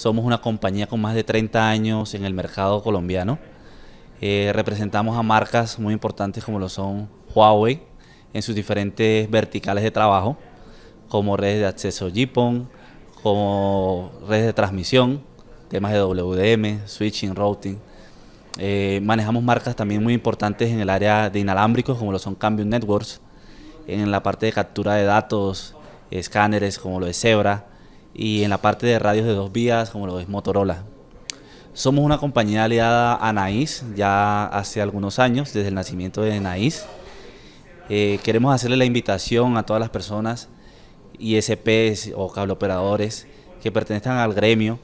Somos una compañía con más de 30 años en el mercado colombiano. Eh, representamos a marcas muy importantes como lo son Huawei en sus diferentes verticales de trabajo, como redes de acceso GPON, como redes de transmisión, temas de WDM, switching, routing. Eh, manejamos marcas también muy importantes en el área de inalámbricos, como lo son Cambium Networks, en la parte de captura de datos, escáneres como lo de Zebra, y en la parte de radios de dos vías, como lo es Motorola. Somos una compañía aliada a Naís ya hace algunos años, desde el nacimiento de Naís. Eh, queremos hacerle la invitación a todas las personas, ISPs o cableoperadores que pertenezcan al gremio,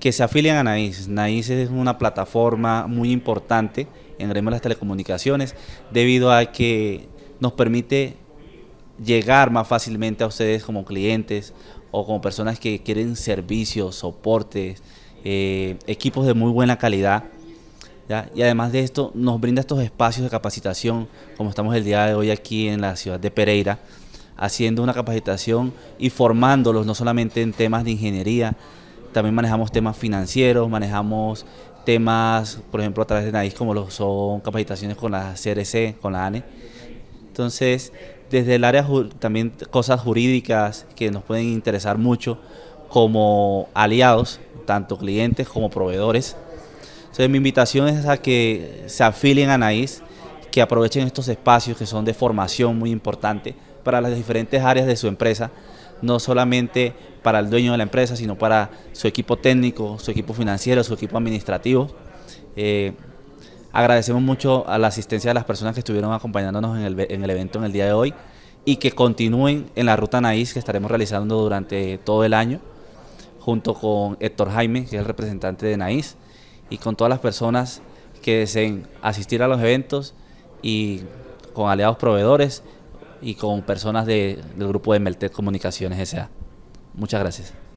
que se afilien a Naís. Naís es una plataforma muy importante en el gremio de las telecomunicaciones, debido a que nos permite llegar más fácilmente a ustedes como clientes o como personas que quieren servicios, soportes, eh, equipos de muy buena calidad. Y además de esto, nos brinda estos espacios de capacitación, como estamos el día de hoy aquí en la ciudad de Pereira, haciendo una capacitación y formándolos no solamente en temas de ingeniería, también manejamos temas financieros, manejamos temas, por ejemplo, a través de NAIS, como lo son capacitaciones con la CRC, con la ANE entonces, desde el área también cosas jurídicas que nos pueden interesar mucho como aliados, tanto clientes como proveedores. Entonces, mi invitación es a que se afilien a NAIS, que aprovechen estos espacios que son de formación muy importante para las diferentes áreas de su empresa, no solamente para el dueño de la empresa, sino para su equipo técnico, su equipo financiero, su equipo administrativo. Eh, Agradecemos mucho a la asistencia de las personas que estuvieron acompañándonos en el, evento en el día de hoy y que continúen en la ruta Naís que estaremos realizando durante todo el año, junto con Héctor Jaime, que es el representante de Naís, y con todas las personas que deseen asistir a los eventos y con aliados proveedores y con personas del grupo de Meltec Comunicaciones SA. Muchas gracias.